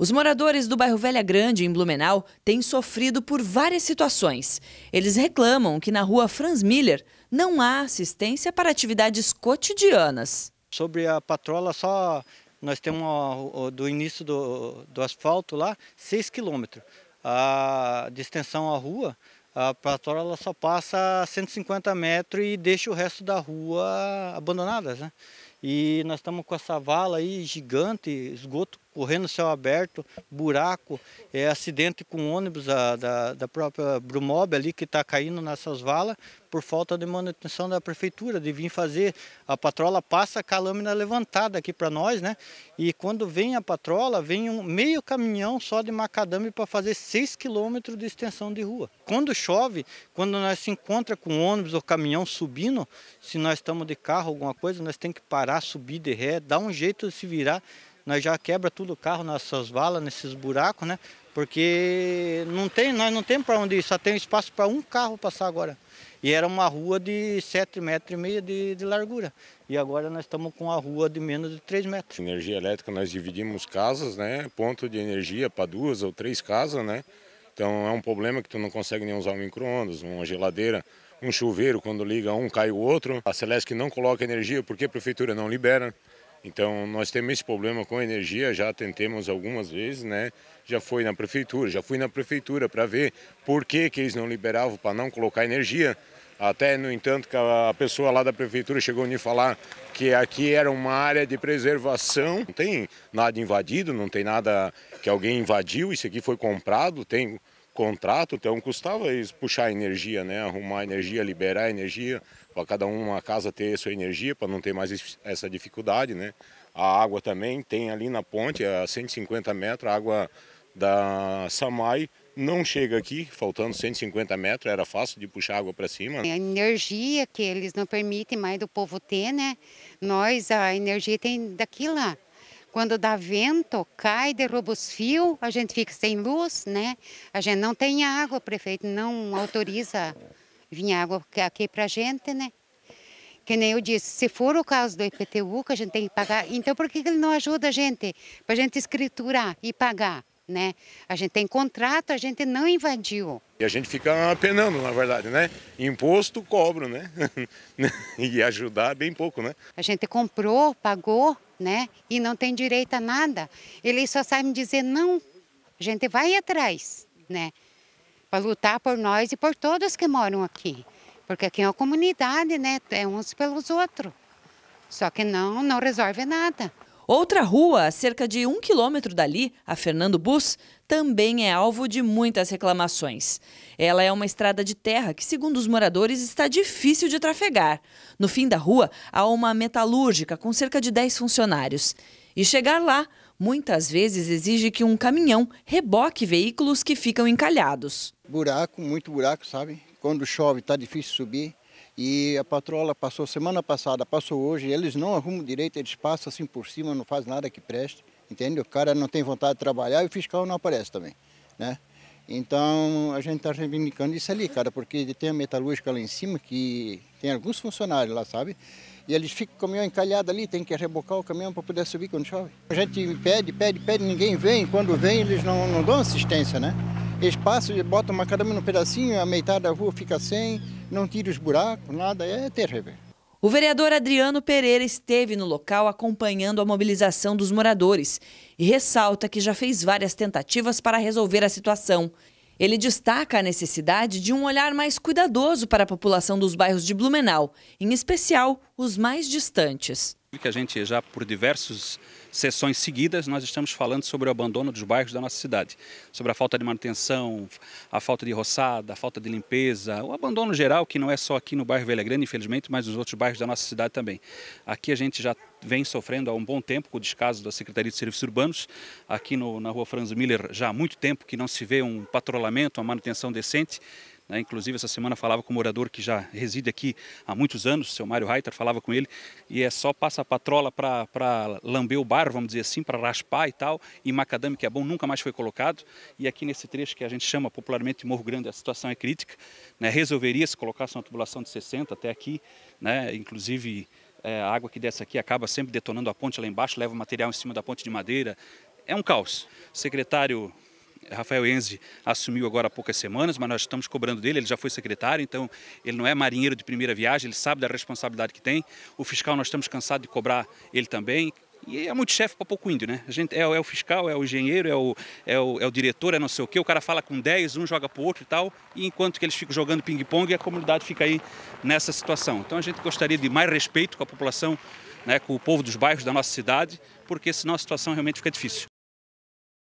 Os moradores do bairro Velha Grande, em Blumenau, têm sofrido por várias situações. Eles reclamam que na rua Franz Miller não há assistência para atividades cotidianas. Sobre a patrola, só nós temos do início do, do asfalto lá, 6 quilômetros. A de extensão à rua, a patrola só passa 150 metros e deixa o resto da rua abandonada. Né? E nós estamos com essa vala aí gigante, esgoto correndo céu aberto, buraco, é, acidente com ônibus a, da, da própria Brumob ali que está caindo nessas valas por falta de manutenção da prefeitura, de vir fazer. A patrola passa com a lâmina levantada aqui para nós, né? E quando vem a patrola, vem um meio caminhão só de macadame para fazer 6 quilômetros de extensão de rua. Quando chove, quando nós se encontra com ônibus ou caminhão subindo, se nós estamos de carro, alguma coisa, nós temos que parar, subir de ré, dar um jeito de se virar nós já quebra tudo o carro, nossas valas, nesses buracos, né? Porque não tem, nós não temos para onde ir, só tem espaço para um carro passar agora. E era uma rua de 7,5 metros e meio de, de largura. E agora nós estamos com a rua de menos de 3 metros. Energia elétrica, nós dividimos casas, né? Ponto de energia para duas ou três casas, né? Então é um problema que tu não consegue nem usar um micro-ondas, uma geladeira, um chuveiro, quando liga um cai o outro. A Celeste não coloca energia porque a prefeitura não libera. Então nós temos esse problema com a energia, já tentamos algumas vezes, né? Já foi na prefeitura, já fui na prefeitura para ver por que, que eles não liberavam para não colocar energia. Até, no entanto, que a pessoa lá da prefeitura chegou a me falar que aqui era uma área de preservação. Não tem nada invadido, não tem nada que alguém invadiu, isso aqui foi comprado, tem contrato, então custava eles puxar energia, né? arrumar energia, liberar energia, para cada uma casa ter sua energia, para não ter mais essa dificuldade, né? A água também tem ali na ponte, a 150 metros, a água da Samai não chega aqui, faltando 150 metros, era fácil de puxar água para cima. A energia que eles não permitem mais do povo ter, né? Nós, a energia tem daqui lá. Quando dá vento, cai, derruba os fios, a gente fica sem luz, né? A gente não tem água, o prefeito não autoriza vinha água aqui para a gente, né? Que nem eu disse, se for o caso do IPTU que a gente tem que pagar, então por que ele não ajuda a gente? Para a gente escriturar e pagar, né? A gente tem contrato, a gente não invadiu. E a gente fica penando, na verdade, né? Imposto cobro, né? e ajudar bem pouco, né? A gente comprou, pagou, né? E não tem direito a nada. Ele só sabe dizer não. A gente vai atrás, né? para lutar por nós e por todos que moram aqui. Porque aqui é uma comunidade, né? É uns pelos outros. Só que não, não resolve nada. Outra rua, a cerca de um quilômetro dali, a Fernando Bus, também é alvo de muitas reclamações. Ela é uma estrada de terra que, segundo os moradores, está difícil de trafegar. No fim da rua, há uma metalúrgica com cerca de 10 funcionários. E chegar lá muitas vezes exige que um caminhão reboque veículos que ficam encalhados. Buraco, muito buraco, sabe? Quando chove está difícil subir. E a patrola passou semana passada, passou hoje, eles não arrumam direito, eles passam assim por cima, não faz nada que preste, entende? O cara não tem vontade de trabalhar e o fiscal não aparece também, né? Então a gente está reivindicando isso ali, cara, porque tem a metalúrgica lá em cima que tem alguns funcionários lá, sabe? E eles ficam com o caminhão encalhado ali, tem que rebocar o caminhão para poder subir quando chove. A gente pede, pede, pede, ninguém vem. Quando vem, eles não, não dão assistência, né? Eles passam, e botam uma caramba no pedacinho, a metade da rua fica sem, não tira os buracos, nada, é terrível. O vereador Adriano Pereira esteve no local acompanhando a mobilização dos moradores e ressalta que já fez várias tentativas para resolver a situação. Ele destaca a necessidade de um olhar mais cuidadoso para a população dos bairros de Blumenau, em especial os mais distantes que a gente já por diversas sessões seguidas nós estamos falando sobre o abandono dos bairros da nossa cidade, sobre a falta de manutenção, a falta de roçada, a falta de limpeza, o abandono geral que não é só aqui no bairro Velha Grande, infelizmente, mas nos outros bairros da nossa cidade também. Aqui a gente já vem sofrendo há um bom tempo com o descaso da Secretaria de Serviços Urbanos, aqui no, na rua Franz Miller já há muito tempo que não se vê um patrulhamento, uma manutenção decente. Né? Inclusive, essa semana falava com um morador que já reside aqui há muitos anos, seu Mário Reiter, falava com ele, e é só passa a patrola para lamber o barro vamos dizer assim, para raspar e tal, e macadame, que é bom, nunca mais foi colocado. E aqui nesse trecho que a gente chama popularmente Morro Grande, a situação é crítica. Né? Resolveria se colocasse uma tubulação de 60 até aqui, né? inclusive... É, a água que desce aqui acaba sempre detonando a ponte lá embaixo, leva material em cima da ponte de madeira. É um caos. Secretário Rafael Enzi assumiu agora há poucas semanas, mas nós estamos cobrando dele, ele já foi secretário, então ele não é marinheiro de primeira viagem, ele sabe da responsabilidade que tem. O fiscal nós estamos cansados de cobrar ele também. E é muito chefe para pouco índio, né? A gente é, é, o fiscal, é o engenheiro, é o, é, o, é o diretor, é não sei o quê. O cara fala com 10, um joga para o outro e tal. E enquanto que eles ficam jogando ping-pong, a comunidade fica aí nessa situação. Então a gente gostaria de mais respeito com a população, né, com o povo dos bairros da nossa cidade, porque senão a situação realmente fica difícil.